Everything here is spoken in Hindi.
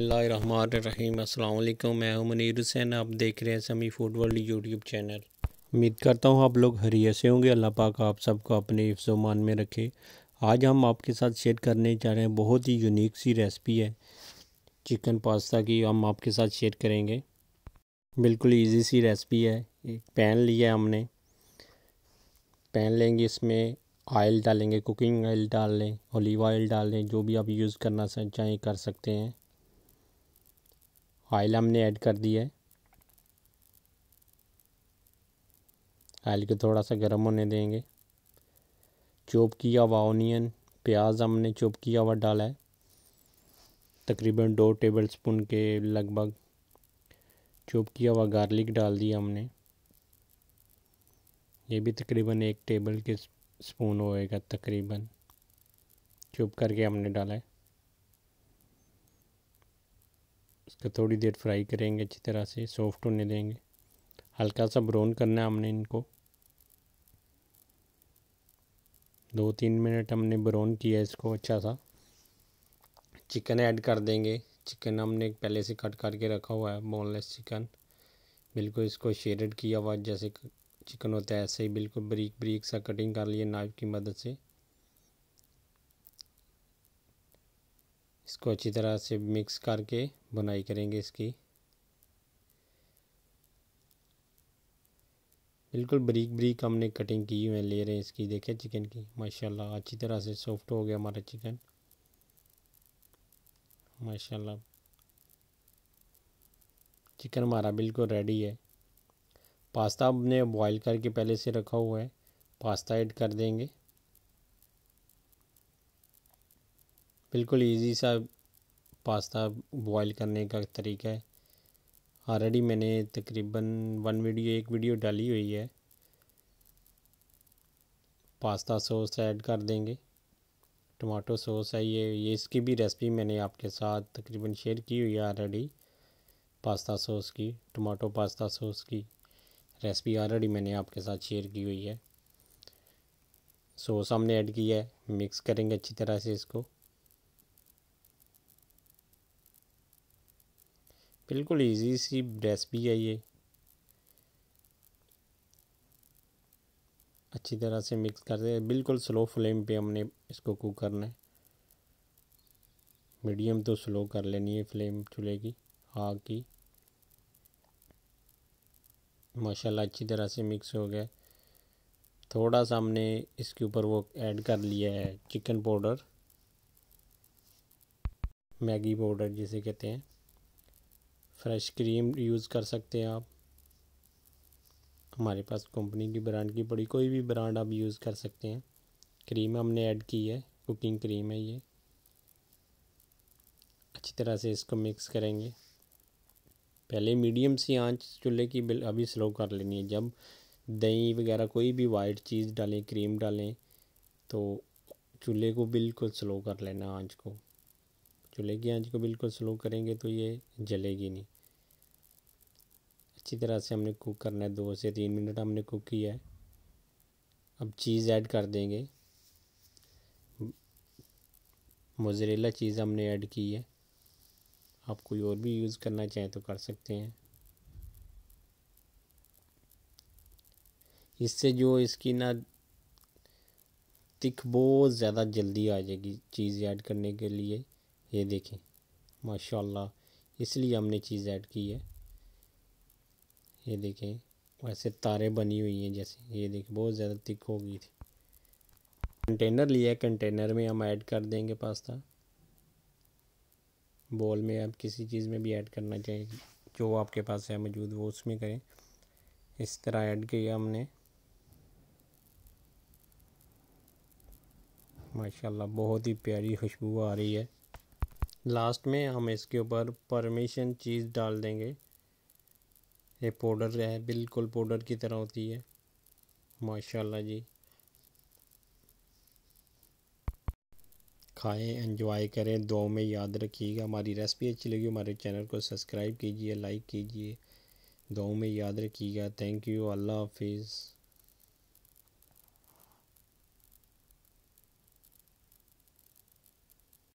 रहीम अस्सलाम मैं हूं मनीर हुसैन आप देख रहे हैं समी फूड वर्ल्ड यूट्यूब चैनल उम्मीद करता हूं आप लोग हरी से होंगे अल्लाह पाक आप सबको अपने मान में रखे आज हम आपके साथ शेयर करने जा रहे हैं बहुत ही यूनिक सी रेसिपी है चिकन पास्ता की हम आपके साथ शेयर करेंगे बिल्कुल ईजी सी रेसिपी है एक पैन लिया है हमने पैन लेंगे इसमें ऑयल डालेंगे कुकिंग ऑयल डाल लें ऑलिव ऑयल डाल लें जो भी आप यूज़ करना चाहें कर सकते हैं ऑयल हमने ऐड कर दिया है ऑयल को थोड़ा सा गर्म होने देंगे चोप किया हुआ ऑनियन प्याज हमने चोप किया हुआ डाला है तकरीबन दो टेबल स्पून के लगभग चोप किया हुआ गार्लिक डाल दिया हमने ये भी तकरीबन एक टेबल के स्पून होएगा तकरीबन चुप करके हमने डाला है इसको थोड़ी देर फ्राई करेंगे अच्छी तरह से सॉफ्ट होने देंगे हल्का सा ब्राउन करना है हमने इनको दो तीन मिनट हमने ब्राउन किया इसको अच्छा सा चिकन ऐड कर देंगे चिकन हमने पहले से कट करके रखा हुआ है बोनलेस चिकन बिल्कुल इसको शेडेड किया हुआ जैसे चिकन होता है ऐसे ही बिल्कुल बरीक बरीक सा कटिंग कर लिए नाइफ की मदद से इसको अच्छी तरह से मिक्स करके बुनाई करेंगे इसकी बिल्कुल बरीक बरीक हमने कटिंग की हुई है ले रहे हैं इसकी देखें चिकन की माशाल्लाह अच्छी तरह से सॉफ्ट हो गया हमारा चिकन माशाल्लाह चिकन हमारा बिल्कुल रेडी है पास्ता हमने बॉईल करके पहले से रखा हुआ है पास्ता ऐड कर देंगे बिल्कुल इजी सा पास्ता बॉईल करने का तरीका है ऑलरेडी मैंने तकरीबन वन वीडियो एक वीडियो डाली हुई है पास्ता सॉस ऐड कर देंगे टमाटो सॉस है ये ये इसकी भी रेसिपी मैंने आपके साथ तकरीबन शेयर की हुई है ऑलरेडी पास्ता सॉस की टमाटो पास्ता सॉस की रेसिपी ऑलरेडी मैंने आपके साथ शेयर की हुई है सॉस हमने ऐड किया है मिक्स करेंगे अच्छी तरह से इसको बिल्कुल इजी सी रेसिपी है ये अच्छी तरह से मिक्स कर दे बिल्कुल स्लो फ्लेम पे हमने इसको कुक करना है मीडियम तो स्लो कर लेनी है फ्लेम चूल्हे की आग की माशाल्लाह अच्छी तरह से मिक्स हो गया थोड़ा सा हमने इसके ऊपर वो ऐड कर लिया है चिकन पाउडर मैगी पाउडर जिसे कहते हैं फ्रेश क्रीम यूज़ कर सकते हैं आप हमारे पास कंपनी की ब्रांड की बड़ी कोई भी ब्रांड आप यूज़ कर सकते हैं क्रीम हमने ऐड की है कुकिंग क्रीम है ये अच्छी तरह से इसको मिक्स करेंगे पहले मीडियम सी आंच चूल्हे की बिल अभी स्लो कर लेनी है जब दही वगैरह कोई भी वाइट चीज़ डालें क्रीम डालें तो चूल्हे को बिल्कुल स्लो कर लेना आंच को चूल्हे की आँच को बिल्कुल स्लो करेंगे तो ये जलेगी नहीं अच्छी तरह से हमने कुक करना है दो से तीन मिनट हमने कुक किया है अब चीज़ ऐड कर देंगे मोजरेला चीज़ हमने ऐड की है आप कोई और भी यूज़ करना चाहें तो कर सकते हैं इससे जो इसकी ना तिख बहुत ज़्यादा जल्दी आ जाएगी चीज़ ऐड करने के लिए ये देखें माशाल्लाह इसलिए हमने चीज़ ऐड की है ये देखें ऐसे तारे बनी हुई हैं जैसे ये देखें बहुत ज़्यादा तिक हो गई थी कंटेनर लिया है कंटेनर में हम ऐड कर देंगे पास्ता बॉल में आप किसी चीज़ में भी ऐड करना चाहिए जो आपके पास है मौजूद वो उसमें करें इस तरह ऐड किया हमने माशाल्लाह बहुत ही प्यारी खुशबू आ रही है लास्ट में हम इसके ऊपर परमेशन चीज़ डाल देंगे ये पाउडर है बिल्कुल पाउडर की तरह होती है माशाल्लाह जी खाएं एंजॉय करें दो में याद रखिएगा हमारी रेसिपी अच्छी लगी हमारे चैनल को सब्सक्राइब कीजिए लाइक कीजिए दो में याद रखिएगा थैंक यू अल्लाह हाफिज़